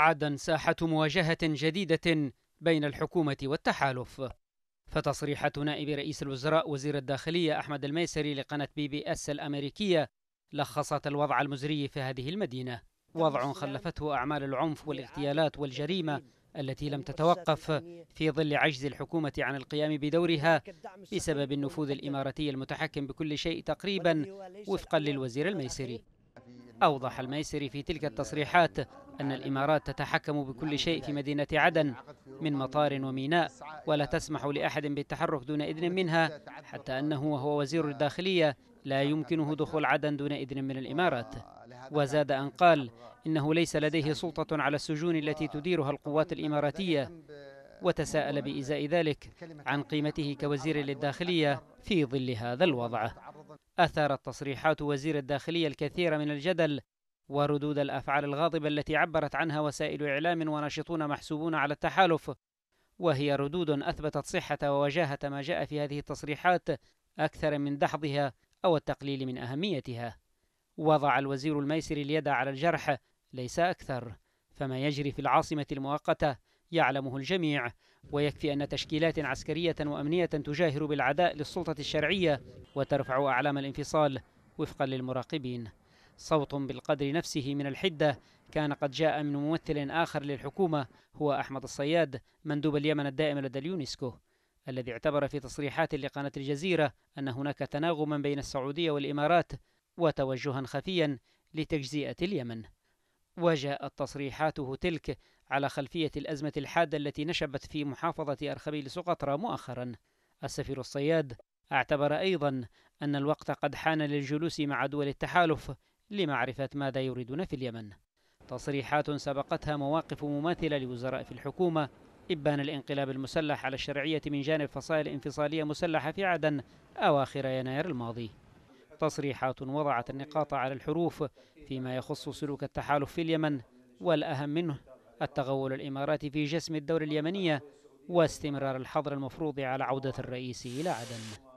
عدن ساحة مواجهة جديدة بين الحكومة والتحالف فتصريحات نائب رئيس الوزراء وزير الداخلية أحمد الميسري لقناة بي بي أس الأمريكية لخصت الوضع المزري في هذه المدينة وضع خلفته أعمال العنف والاغتيالات والجريمة التي لم تتوقف في ظل عجز الحكومة عن القيام بدورها بسبب النفوذ الإماراتي المتحكم بكل شيء تقريبا وفقا للوزير الميسري أوضح الميسري في تلك التصريحات أن الإمارات تتحكم بكل شيء في مدينة عدن من مطار وميناء ولا تسمح لأحد بالتحرك دون إذن منها حتى أنه وهو وزير الداخلية لا يمكنه دخول عدن دون إذن من الإمارات وزاد أن قال إنه ليس لديه سلطة على السجون التي تديرها القوات الإماراتية وتساءل بإزاء ذلك عن قيمته كوزير للداخلية في ظل هذا الوضع أثارت تصريحات وزير الداخلية الكثير من الجدل وردود الأفعال الغاضبة التي عبرت عنها وسائل إعلام وناشطون محسوبون على التحالف وهي ردود أثبتت صحة ووجاهة ما جاء في هذه التصريحات أكثر من دحضها أو التقليل من أهميتها وضع الوزير الميسري اليد على الجرح ليس أكثر فما يجري في العاصمة المؤقتة يعلمه الجميع ويكفي أن تشكيلات عسكرية وأمنية تجاهر بالعداء للسلطة الشرعية وترفع أعلام الانفصال وفقا للمراقبين صوت بالقدر نفسه من الحدة كان قد جاء من ممثل آخر للحكومة هو أحمد الصياد مندوب اليمن الدائم لدى اليونسكو الذي اعتبر في تصريحات لقناة الجزيرة أن هناك تناغما بين السعودية والإمارات وتوجها خفيا لتجزئة اليمن وجاءت تصريحاته تلك على خلفية الأزمة الحادة التي نشبت في محافظة أرخبيل سقطرى مؤخرا السفير الصياد اعتبر أيضا أن الوقت قد حان للجلوس مع دول التحالف لمعرفة ماذا يريدون في اليمن تصريحات سبقتها مواقف مماثلة لوزراء في الحكومة إبان الانقلاب المسلح على الشرعية من جانب فصائل انفصالية مسلحة في عدن أواخر يناير الماضي تصريحات وضعت النقاط على الحروف فيما يخص سلوك التحالف في اليمن والأهم منه التغول الإماراتي في جسم الدولة اليمنية واستمرار الحظر المفروض على عودة الرئيس إلى عدن